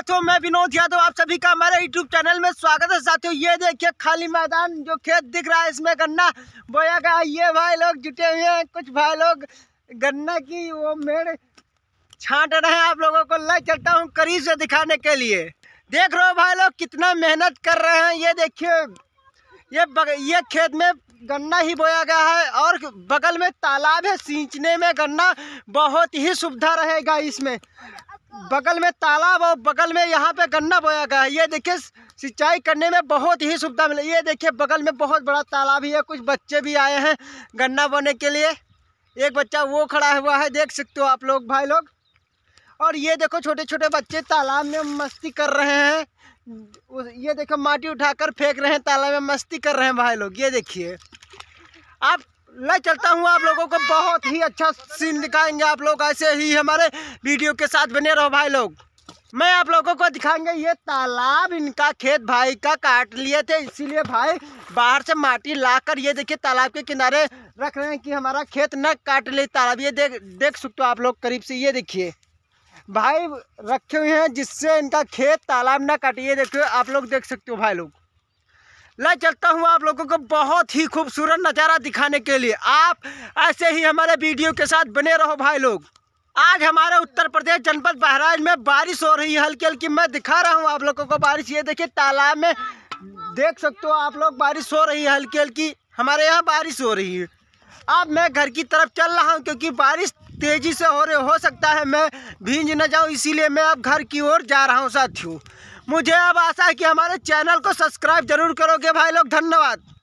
साथियों मैं विनोद यादव आप सभी का हमारे यूट्यूब चैनल में स्वागत है साथियों ये देखिए खाली मैदान जो खेत दिख रहा है इसमें गन्ना बोया गया ये भाई लोग जुटे हुए हैं कुछ भाई लोग गन्ना की वो मेड़ छांट रहे हैं आप लोगों को लग चलता हूँ करीब से दिखाने के लिए देख रहे हो भाई लोग कितना मेहनत कर रहे हैं ये देखिए ये बग, ये खेत में गन्ना ही बोया गया है और बगल में तालाब है सींचने में गन्ना बहुत ही सुविधा रहेगा इसमें बगल में तालाब और बगल में यहाँ पे गन्ना बोया गया है ये देखिए सिंचाई करने में बहुत ही सुविधा मिली ये देखिए बगल में बहुत बड़ा तालाब ही है कुछ बच्चे भी आए हैं गन्ना बोने के लिए एक बच्चा वो खड़ा हुआ है देख सकते हो आप लोग भाई लोग और ये देखो छोटे छोटे बच्चे तालाब में मस्ती कर रहे हैं ये देखो माटी उठाकर फेंक रहे हैं तालाब में मस्ती कर रहे हैं भाई लोग ये देखिए आप मैं चलता हूँ आप लोगों को बहुत ही अच्छा सीन दिखाएंगे आप लोग ऐसे ही हमारे वीडियो के साथ बने रहो भाई लोग मैं आप लोगों को दिखाएंगे ये तालाब इनका खेत भाई का काट लिए थे इसीलिए भाई बाहर से माटी लाकर ये देखिए तालाब के किनारे रख रहे हैं कि हमारा खेत न काट ले तालाब ये देख देख सकते हो आप लोग करीब से ये देखिए भाई रखे हुए हैं जिससे इनका खेत तालाब न काटिए देखिए आप लोग देख सकते हो भाई लोग ला चलता हूँ आप लोगों को बहुत ही खूबसूरत नज़ारा दिखाने के लिए आप ऐसे ही हमारे वीडियो के साथ बने रहो भाई लोग आज हमारे उत्तर प्रदेश जनपद बहराइच में बारिश हो रही है हल्की हल्की मैं दिखा रहा हूँ आप लोगों को बारिश ये देखिए तालाब में देख सकते हो आप लोग बारिश हो रही है हल्की हल्की हमारे यहाँ बारिश हो रही है अब मैं घर की तरफ चल रहा हूँ क्योंकि बारिश तेज़ी से हो रहे हो सकता है मैं भींज न जाऊँ इसीलिए मैं अब घर की ओर जा रहा हूँ साथियों मुझे अब आशा है कि हमारे चैनल को सब्सक्राइब जरूर करोगे भाई लोग धन्यवाद